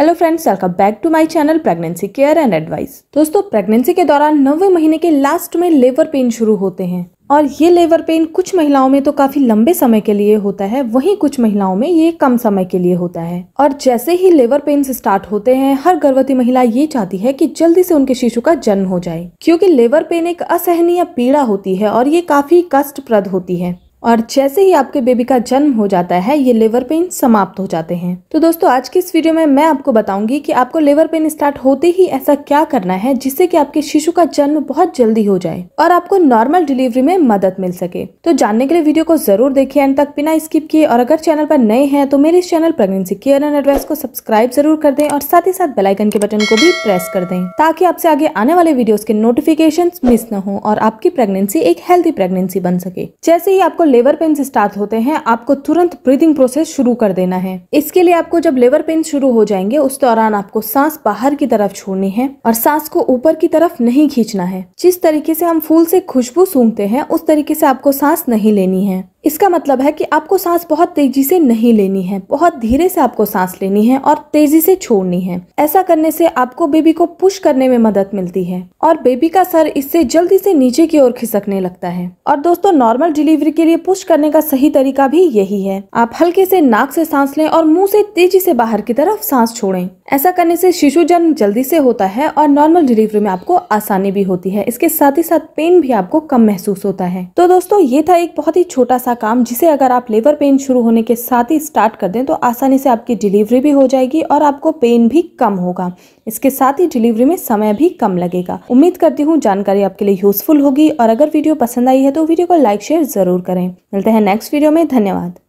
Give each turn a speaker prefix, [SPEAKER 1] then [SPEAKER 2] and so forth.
[SPEAKER 1] hello friends welcome back to my channel pregnancy care and advice दोस्तों pregnancy के दौरान नौवे महीने के लास्ट में लेवर पेन शुरू होते हैं और ये लेवर पेन कुछ महिलाओं में तो काफी लंबे समय के लिए होता है वहीं कुछ महिलाओं में ये कम समय के लिए होता है और जैसे ही लेवर पेन स्टार्ट होते हैं हर गर्भवती महिला ये चाहती है कि जल्दी से उनके शिशु का जन्म हो जाए क्योंकि लेवर पेन एक असहनीय पीड़ा होती है और ये काफी कष्टप्रद होती है और जैसे ही आपके बेबी का जन्म हो जाता है ये लिवर पेन समाप्त हो जाते हैं तो दोस्तों आज की इस वीडियो में मैं आपको बताऊंगी कि आपको लिवर पेन स्टार्ट होते ही ऐसा क्या करना है जिससे कि आपके शिशु का जन्म बहुत जल्दी हो जाए और आपको नॉर्मल डिलीवरी में मदद मिल सके तो जानने के लिए वीडियो को जरूर देखिए एंड तक बिना स्किप किए और अगर चैनल पर नए हैं तो मेरे इस channel pregnancy care and advice को सब्सक्राइब जरूर कर दें और साथ ही साथ बेलाइकन के बटन को भी प्रेस कर दें ताकि आपसे आगे आने वाले वीडियो के नोटिफिकेशन मिस न हो और आपकी प्रेगनेंसी एक हेल्थी प्रेगनेंसी बन सके जैसे ही आपको लेवर पेन स्टार्ट होते हैं आपको तुरंत ब्रीदिंग प्रोसेस शुरू कर देना है इसके लिए आपको जब लेवर पेन शुरू हो जाएंगे उस दौरान आपको सांस बाहर की तरफ छोड़नी है और सांस को ऊपर की तरफ नहीं खींचना है जिस तरीके से हम फूल से खुशबू सूंघते हैं उस तरीके से आपको सांस नहीं लेनी है इसका मतलब है कि आपको सांस बहुत तेजी से नहीं लेनी है बहुत धीरे से आपको सांस लेनी है और तेजी से छोड़नी है ऐसा करने से आपको बेबी को पुश करने में मदद मिलती है और बेबी का सर इससे जल्दी से नीचे की ओर खिसकने लगता है और दोस्तों नॉर्मल डिलीवरी के लिए पुश करने का सही तरीका भी यही है आप हल्के से नाक से सांस लें और मुंह से तेजी से बाहर की तरफ सांस छोड़े ऐसा करने से शिशु जन्म जल्दी से होता है और नॉर्मल डिलीवरी में आपको आसानी भी होती है इसके साथ ही साथ पेन भी आपको कम महसूस होता है तो दोस्तों ये था एक बहुत ही छोटा सा ऐसा काम जिसे अगर आप लेबर पेन शुरू होने के साथ ही स्टार्ट कर दें तो आसानी से आपकी डिलीवरी भी हो जाएगी और आपको पेन भी कम होगा इसके साथ ही डिलीवरी में समय भी कम लगेगा उम्मीद करती हूँ जानकारी आपके लिए यूजफुल होगी और अगर वीडियो पसंद आई है तो वीडियो को लाइक शेयर जरूर करें मिलते हैं नेक्स्ट वीडियो में धन्यवाद